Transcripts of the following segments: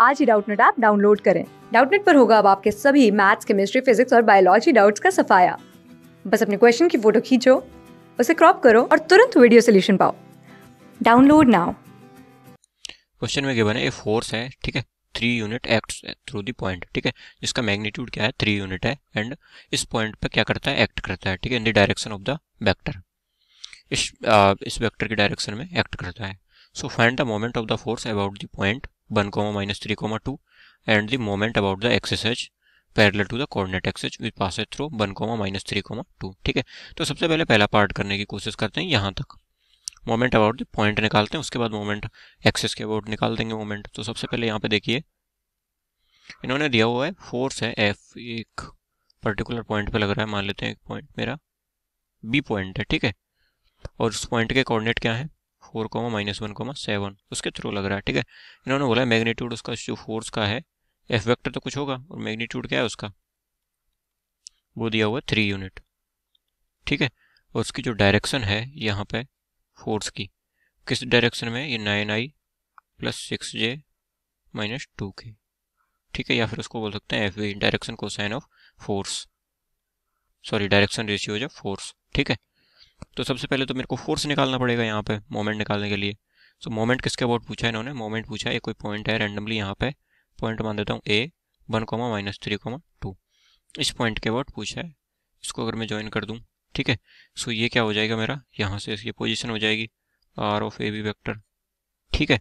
आज ही Doubtnut app download करें डाउटनेट पर होगा अब आपके सभी मैथ्स केमिस्ट्री फिजिक्स और बायोलॉजी डाउट्स का सफाया बस अपने क्वेश्चन की फोटो खींचो उसे क्रॉप करो और तुरंत वीडियो सोल्यूशन पाओ डाउनलोड नाउ क्वेश्चन में गिवन है ए फोर्स है ठीक है three unit act through the point ठीक है जिसका मैग्नीट्यूड क्या है थ्री यूनिट है एंड इस पॉइंट पे क्या करता है एक्ट करता है ठीक है in the direction of the vector इस आ, इस वेक्टर के डायरेक्शन में एक्ट करता है so find the moment of the force about the point one comma minus three comma two and the moment about the axis h parallel to the coordinate axis with pass through one comma minus three comma two ठीक है तो सबसे पहले पहला part करने की कोशिश करते हैं यहाँ तक मोमेंट अबाउट द पॉइंट निकालते हैं उसके बाद मोमेंट एक्सेस के अबाउट निकाल देंगे मोमेंट तो सबसे पहले यहाँ पे देखिए इन्होंने दिया हुआ है फोर्स है एफ एक पर्टिकुलर पॉइंट पे लग रहा है मान लेते हैं एक पॉइंट मेरा बी पॉइंट है ठीक है और उस पॉइंट के कोऑर्डिनेट क्या है four comma minus one comma seven उसके थ्रू लग रहा है ठीक है इन्होंने बोला है मैग्नीट्यूड उसका जो फोर्स का है एफ वेक्टर तो कुछ होगा और मैग्नीट्यूड क्या है उसका वो दिया हुआ थ्री यूनिट ठीक है और उसकी जो डायरेक्शन है यहाँ पे फोर्स की किस डायरेक्शन में ये nine I plus six J minus two K ठीक है या फिर उसको बोल सकते हैं F V direction sine of force sorry direction ratio जो फोर्स ठीक है तो सबसे पहले तो मेरे को फोर्स निकालना पड़ेगा यहाँ पे मोमेंट निकालने के लिए सो so, मोमेंट किसके अबाउट पूछा है इन्होंने मोमेंट पूछा है कोई पॉइंट है रैंडमली यहाँ पे पॉइंट मान देता हूँ A one comma minus three comma two इस पॉइंट के अबाउट पूछा है इसको अगर मैं ज्वाइन कर दूँ ठीक है सो so, ये क्या हो जाएगा मेरा यहाँ से इसकी पोजिशन हो जाएगी R of A B vector ठीक है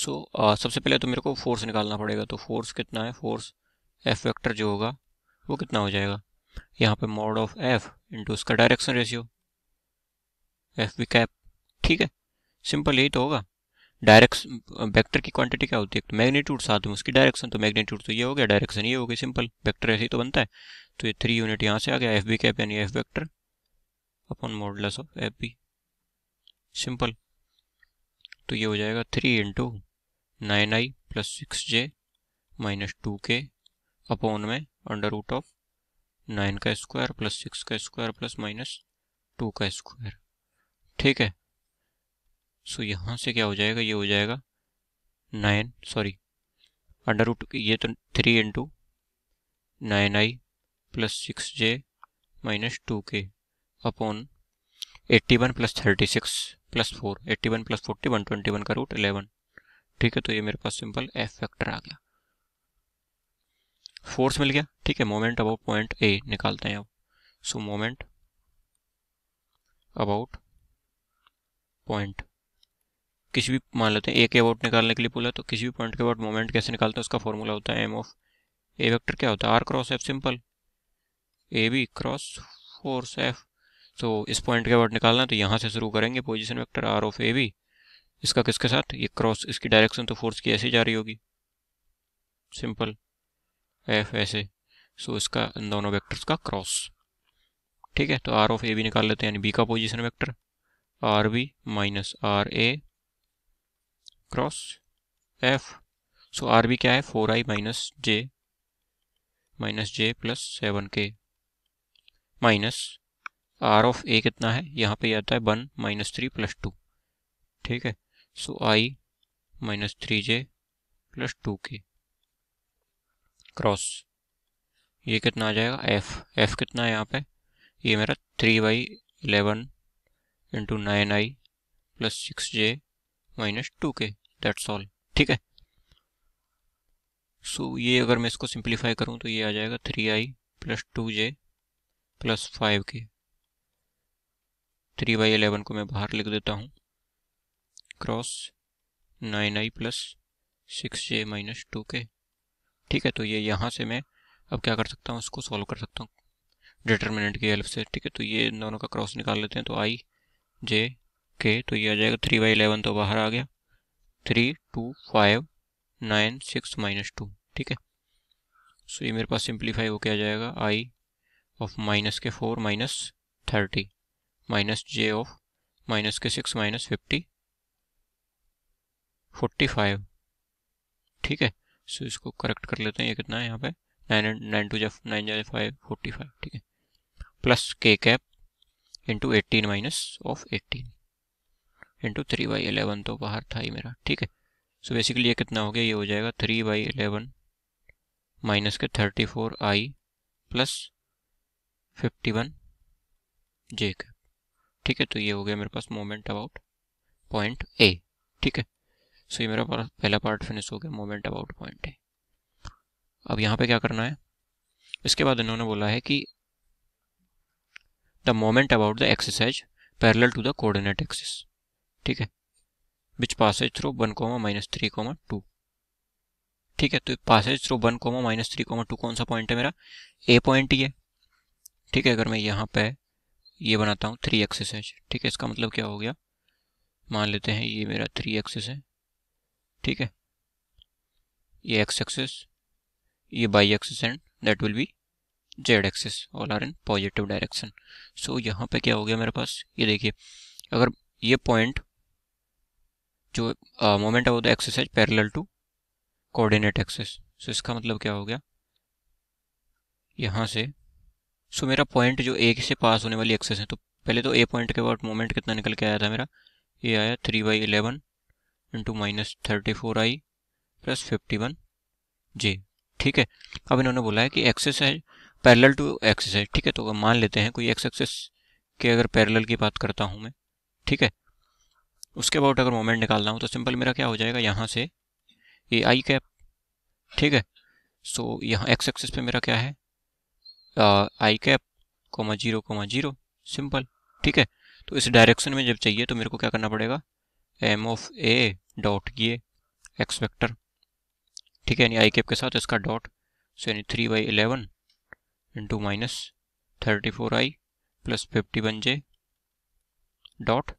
सो so, uh, सबसे पहले तो मेरे को फोर्स निकालना पड़ेगा तो फोर्स कितना है फोर्स एफ वैक्टर जो होगा वो कितना हो जाएगा यहाँ पे मोड ऑफ एफ इंटू उसका direction ratio F V cap ठीक है सिंपल यही तो होगा डायरेक्शन वेक्टर की क्वांटिटी क्या होती है तो मैग्नीट्यूड साथ में उसकी डायरेक्शन तो मैग्नीट्यूड तो ये हो गया डायरेक्शन ये हो गई सिंपल वेक्टर ऐसे ही तो बनता है तो ये थ्री यूनिट यहाँ से आ गया एफ बी कैप यानी F vector upon modulus of F B simple तो ये हो जाएगा three into nine I plus six J minus two K upon में अंडर रूट ऑफ नाइन का स्क्वायर प्लस सिक्स का स्क्वायर प्लस माइनस टू का square ठीक है सो यहाँ से क्या हो जाएगा ये हो जाएगा नाइन सॉरी अंडर रूट ये तो three into nine I plus six J minus two K upon eighty one plus thirty six plus four eighty one plus forty one twenty one का रूट इलेवन ठीक है तो ये मेरे पास simple F factor आ गया फोर्स मिल गया ठीक है मोमेंट अबाउट पॉइंट ए निकालते हैं अब सो मोमेंट अबाउट पॉइंट किसी भी मान लेते हैं ए के अबाउट निकालने के लिए बोला तो किसी भी पॉइंट के अबाउट मोमेंट कैसे निकालते हैं उसका फॉर्मूला होता है एम ऑफ ए वेक्टर क्या होता है R cross F simple A B cross force F तो इस पॉइंट के अबाउट निकालना तो यहाँ से शुरू करेंगे position vector R of A B इसका किसके साथ ये क्रॉस इसकी डायरेक्शन तो फोर्स की ऐसे जा रही होगी सिंपल एफ ऐसे सो इसका इन दोनों वेक्टर्स का क्रॉस ठीक है तो आर ऑफ ए भी निकाल लेते हैं यानी बी का position vector R B minus R A cross F so R B क्या है four I minus J minus J plus seven K minus R of A कितना है यहाँ पे आता है one minus three plus two ठीक है so I minus three J plus two K cross ये कितना आ जाएगा एफ एफ कितना है यहाँ पे ये मेरा three by eleven into nine I plus six J minus two K that's all ठीक है सो so, ये अगर मैं इसको सिंप्लीफाई करूँ तो ये आ जाएगा three I plus two J plus five K three by eleven को मैं बाहर लिख देता हूँ cross nine I plus six J minus two K ठीक है तो ये यहाँ से मैं अब क्या कर सकता हूँ इसको सॉल्व कर सकता हूँ डिटर्मिनेंट की हेल्प से ठीक है तो ये इन दोनों का क्रॉस निकाल लेते हैं तो आई जे के तो ये आ जाएगा थ्री बाई इलेवन तो बाहर आ गया three two five nine six minus two ठीक है सो ये मेरे पास सिंप्लीफाई होके आ जाएगा I of minus K four minus thirty minus J of minus K six minus fifty forty five ठीक है सो इसको करेक्ट कर लेते हैं ये कितना है यहाँ पे nine nine two J nine J five forty five ठीक है plus K cap into eighteen minus of eighteen into three by eleven तो बाहर था ही मेरा ठीक है सो बेसिकली ये कितना हो गया ये हो जाएगा three by eleven minus K thirty four I plus fifty one J cap ठीक है तो ये हो गया मेरे पास मोमेंट अबाउट पॉइंट ए ठीक है सो ये मेरा पहला पार्ट फिनिश हो गया मोमेंट अबाउट पॉइंट है अब यहाँ पे क्या करना है इसके बाद इन्होंने बोला है कि the moment about the axis parallel to the coordinate axis ठीक है which passes through one comma minus three comma two ठीक है तो passes through one comma minus three comma two कौन सा पॉइंट है मेरा ए पॉइंट ही है ठीक है अगर मैं यहाँ पे ये बनाता हूँ थ्री एक्सिस है ठीक है इसका मतलब क्या हो गया मान लेते हैं ये मेरा थ्री एक्सेस है ठीक है ये एक्स एक्सेस ये Y axis and that will be Z axis all are in positive direction so यहाँ पे क्या हो गया मेरे पास ये देखिए अगर ये पॉइंट जो मोमेंट ऑफ द एक्सेस है parallel to coordinate axis so इसका मतलब क्या हो गया यहाँ से सो so मेरा पॉइंट जो ए से पास होने वाली एक्सेस है तो पहले तो ए पॉइंट के बाद मोमेंट कितना निकल के आया था मेरा ये आया three by eleven into minus thirty four I plus fifty one J ठीक है अब इन्होंने बोला है कि एक्सेस है पैरेलल टू एक्सेस है ठीक है तो मान लेते हैं कोई एक्स एक्सेस के अगर पैरेलल की बात करता हूँ मैं ठीक है उसके अबाउट अगर मोमेंट निकालना हो तो सिंपल मेरा क्या हो जाएगा यहाँ से ये आई कैप ठीक है सो यहाँ एक्स एक्सेस पे मेरा क्या है I cap comma zero comma zero simple ठीक है तो इस डायरेक्शन में जब चाहिए तो मेरे को क्या करना पड़ेगा एम ऑफ ए डॉट ये एक्स वेक्टर ठीक है यानी आई कैप के साथ इसका डॉट सो यानी three by eleven into minus thirty four I plus fifty one J dot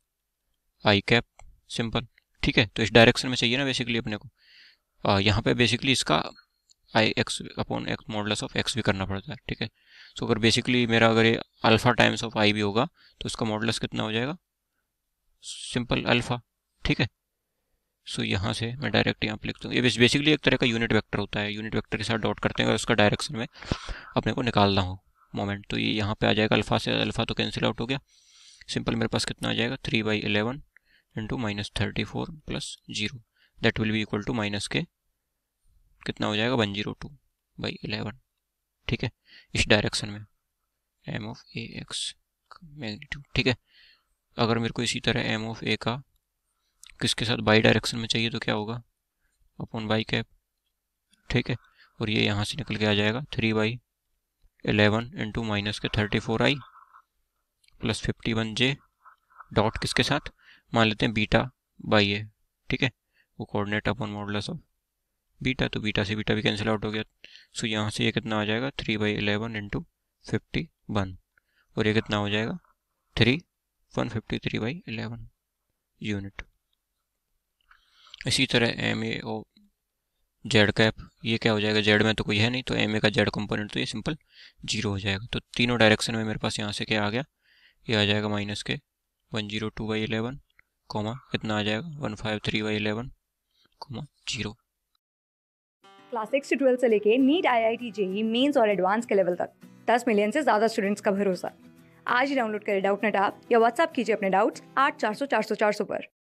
I cap simple ठीक है तो इस डायरेक्शन में चाहिए ना बेसिकली अपने को आ, यहाँ पे बेसिकली इसका I X upon X modulus of X भी करना पड़ता है ठीक है सो अगर बेसिकली मेरा अगर ये अल्फ़ा टाइम्स ऑफ आई भी होगा तो इसका मॉडल्स कितना हो जाएगा सिंपल अल्फ़ा ठीक है सो so, यहाँ से मैं डायरेक्ट यहाँ पर लिख हूँ ये बेसिकली एक तरह का यूनिट वेक्टर होता है यूनिट वेक्टर के साथ डॉट करते हैं और उसका डायरेक्शन में अपने को निकालना हो मोमेंट तो ये यह यहाँ पे आ जाएगा अल्फ़ा से अल्फ़ा तो कैंसिल आउट हो गया सिंपल मेरे पास कितना आ जाएगा three by eleven into minus thirty four plus zero that will be equal to minus K कितना हो जाएगा one zero two by eleven ठीक है इस डायरेक्शन में M of A X magnitude ठीक है अगर मेरे को इसी तरह एम ऑफ ए का किसके साथ बाई डायरेक्शन में चाहिए तो क्या होगा अपॉन बाई कैप ठीक है और ये यहाँ से निकल के आ जाएगा three by eleven into minus K thirty four I plus fifty one J dot किसके साथ मान लेते हैं बीटा बाई ए ठीक है वो coordinate upon modulus of beta तो बीटा से बीटा भी कैंसिल आउट हो गया सो यहाँ से ये कितना आ जाएगा three by eleven into fifty one और ये कितना हो जाएगा three one fifty three by eleven unit इसी तरह M A O Z cap ये क्या हो जाएगा जेड में तो कोई है नहीं तो एम ए का जेड कंपोनेंट तो ये सिंपल जीरो हो जाएगा तो तीनों डायरेक्शन में मेरे पास यहाँ से क्या आ गया ये आ जाएगा minus K one zero two by eleven comma कितना आ जाएगा one five three by eleven comma zero class six से ट्वेल्थ से लेके NEET I I T JEE mains और एडवांस के लेवल तक दस मिलियन से ज़्यादा स्टूडेंट्स का भरोसा आज ही डाउनलोड करें डाउट नेट आप या व्हाट्सअप कीजिए अपने डाउट्स आठ चार सौ चार सौ चार सौ पर